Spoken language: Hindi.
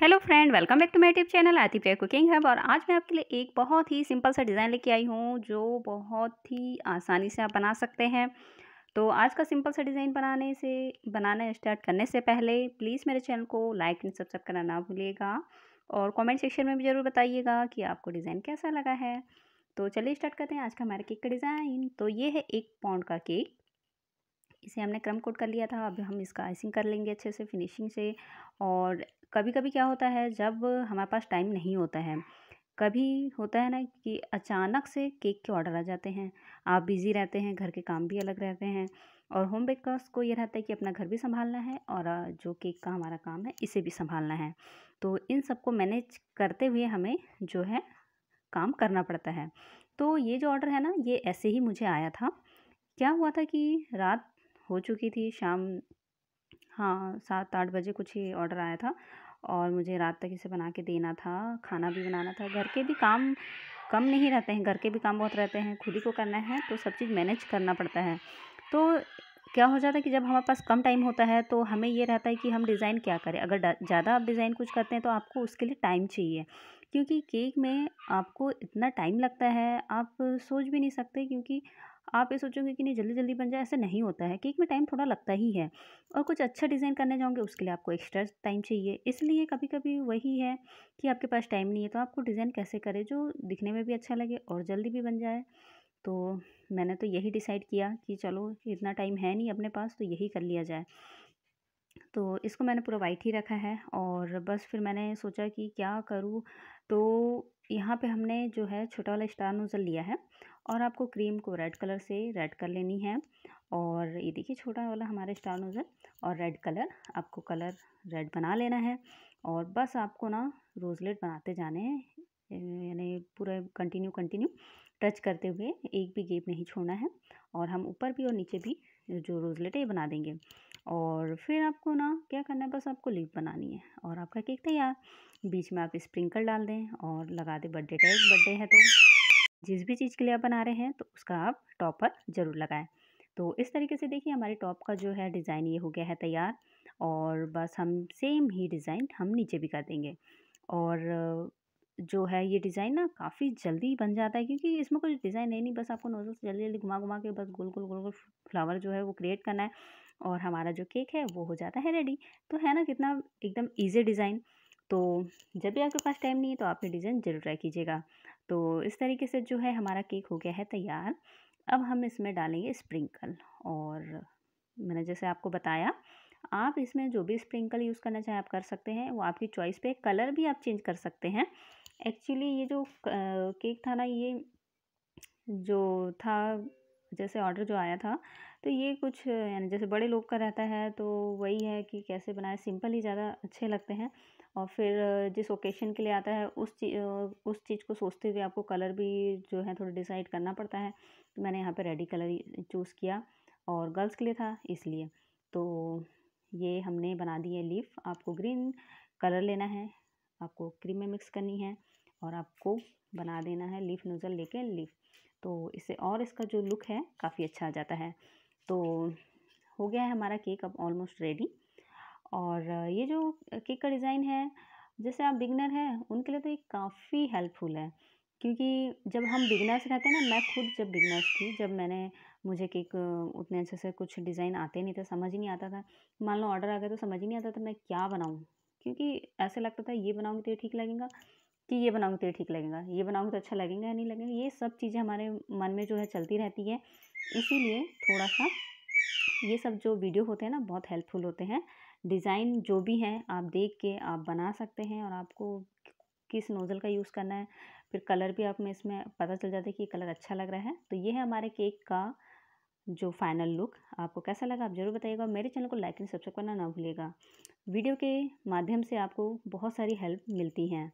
hello friend welcome back to my tip channel Aati Priya cooking hub और आज मैं आपके लिए एक बहुत ही सिंपल सा डिज़ाइन लेके आई हूँ जो बहुत ही आसानी से आप बना सकते हैं तो आज का सिंपल सा डिज़ाइन बनाने से बनाना स्टार्ट करने से पहले प्लीज़ मेरे चैनल को लाइक एंड सब्सक्राइब करना ना भूलिएगा और कॉमेंट सेक्शन में भी ज़रूर बताइएगा कि आपको डिज़ाइन कैसा लगा है तो चलिए स्टार्ट करते हैं आज का हमारे केक का डिज़ाइन तो ये है एक पाउंड का केक इसे हमने क्रम कोट कर लिया था अब हम इसका आइसिंग कर लेंगे अच्छे से फिनिशिंग से और कभी कभी क्या होता है जब हमारे पास टाइम नहीं होता है कभी होता है ना कि अचानक से केक के ऑर्डर आ जाते हैं आप बिज़ी रहते हैं घर के काम भी अलग रहते हैं और होम बेकर्स को ये रहता है कि अपना घर भी संभालना है और जो केक का हमारा काम है इसे भी संभालना है तो इन सबको मैनेज करते हुए हमें जो है काम करना पड़ता है तो ये जो ऑर्डर है ना ये ऐसे ही मुझे आया था क्या हुआ था कि रात हो चुकी थी शाम हाँ सात आठ बजे कुछ ही ऑर्डर आया था और मुझे रात तक इसे बना के देना था खाना भी बनाना था घर के भी काम कम नहीं रहते हैं घर के भी काम बहुत रहते हैं खुद ही को करना है तो सब चीज़ मैनेज करना पड़ता है तो क्या हो जाता है कि जब हमारे पास कम टाइम होता है तो हमें ये रहता है कि हम डिज़ाइन क्या करें अगर ज़्यादा आप डिज़ाइन कुछ करते हैं तो आपको उसके लिए टाइम चाहिए क्योंकि केक में आपको इतना टाइम लगता है आप सोच भी नहीं सकते क्योंकि आप ये सोचोगे कि नहीं जल्दी जल्दी बन जाए ऐसा नहीं होता है केक में टाइम थोड़ा लगता ही है और कुछ अच्छा डिज़ाइन करने जाओगे उसके लिए आपको एक्स्ट्रा टाइम चाहिए इसलिए कभी कभी वही है कि आपके पास टाइम नहीं है तो आपको डिज़ाइन कैसे करें जो दिखने में भी अच्छा लगे और जल्दी भी बन जाए तो मैंने तो यही डिसाइड किया कि चलो इतना टाइम है नहीं अपने पास तो यही कर लिया जाए तो इसको मैंने पूरा वाइट ही रखा है और बस फिर मैंने सोचा कि क्या करूँ तो यहाँ पे हमने जो है छोटा वाला स्टार नोज़ल लिया है और आपको क्रीम को रेड कलर से रेड कर लेनी है और ये देखिए छोटा वाला हमारे स्टार नोज़ल और रेड कलर आपको कलर रेड बना लेना है और बस आपको ना रोज़लेट बनाते जाने हैं यानी पूरा कंटिन्यू कंटिन्यू टच करते हुए एक भी गेप नहीं छोड़ना है और हम ऊपर भी और नीचे भी जो रोजलेट है बना देंगे और फिर आपको ना क्या करना है बस आपको लीप बनानी है और आपका केक तैयार बीच में आप स्प्रिंकल डाल दें और लगा दें बर्थडे टाइप बर्थडे है तो जिस भी चीज़ के लिए आप बना रहे हैं तो उसका आप टॉपर ज़रूर लगाएं तो इस तरीके से देखिए हमारे टॉप का जो है डिज़ाइन ये हो गया है तैयार और बस हम सेम ही डिज़ाइन हम नीचे भी कर देंगे और जो है ये डिज़ाइन ना काफ़ी जल्दी बन जाता है क्योंकि इसमें कुछ डिज़ाइन है नहीं बस आपको नोज़ल से जल्दी जल्दी घुमा घुमा के बस गोल गोल गोल गोल फ्लावर जो है वो क्रिएट करना है और हमारा जो केक है वो हो जाता है रेडी तो है ना कितना एकदम ईजी डिज़ाइन तो जब भी आपके पास टाइम नहीं है तो आप ये डिज़ाइन ज़रूर ट्राई कीजिएगा तो इस तरीके से जो है हमारा केक हो गया है तैयार अब हम इसमें डालेंगे स्प्रिंकल और मैंने जैसे आपको बताया आप इसमें जो भी स्प्रिंकल यूज़ करना चाहें आप कर सकते हैं वो आपकी चॉइस पे कलर भी आप चेंज कर सकते हैं एक्चुअली ये जो केक था ना ये जो था जैसे ऑर्डर जो आया था तो ये कुछ यानी जैसे बड़े लोग का रहता है तो वही है कि कैसे बनाए सिंपल ही ज़्यादा अच्छे लगते हैं और फिर जिस ओकेशन के लिए आता है उस चीज़ उस चीज़ को सोचते हुए आपको कलर भी जो है थोड़ा डिसाइड करना पड़ता है तो मैंने यहाँ पे रेडी कलर चूज़ किया और गर्ल्स के लिए था इसलिए तो ये हमने बना दी है लीफ आपको ग्रीन कलर लेना है आपको क्रीम में मिक्स करनी है और आपको बना देना है लीफ नूज़ल लेके लीफ तो इससे और इसका जो लुक है काफ़ी अच्छा आ जाता है तो हो गया है हमारा केक अब ऑलमोस्ट रेडी और ये जो केक का डिज़ाइन है जैसे आप बिगनर हैं उनके लिए तो ये काफ़ी हेल्पफुल है क्योंकि जब हम बिगनर रहते हैं ना मैं खुद जब बिगनर्स थी जब मैंने मुझे केक उतने अच्छे से कुछ डिज़ाइन आते नहीं थे समझ ही नहीं आता था मान लो ऑर्डर आ गया तो समझ ही नहीं आता था मैं क्या बनाऊँ क्योंकि ऐसे लगता था ये बनाऊँगी तो ये ठीक लगेगा कि ये बनाऊँगी तो ये ठीक लगेगा ये बनाऊँगी तो अच्छा लगेगा या नहीं लगेगा ये सब चीज़ें हमारे मन में जो है चलती रहती है इसीलिए थोड़ा सा ये सब जो वीडियो होते हैं ना बहुत हेल्पफुल होते हैं डिज़ाइन जो भी हैं आप देख के आप बना सकते हैं और आपको किस नोज़ल का यूज़ करना है फिर कलर भी आप में इसमें पता चल जाता है कि कलर अच्छा लग रहा है तो ये है हमारे केक का जो फाइनल लुक आपको कैसा लगा आप ज़रूर बताइएगा मेरे चैनल को लाइक एंड सब्सक्राइब करना ना भूलिएगा वीडियो के माध्यम से आपको बहुत सारी हेल्प मिलती हैं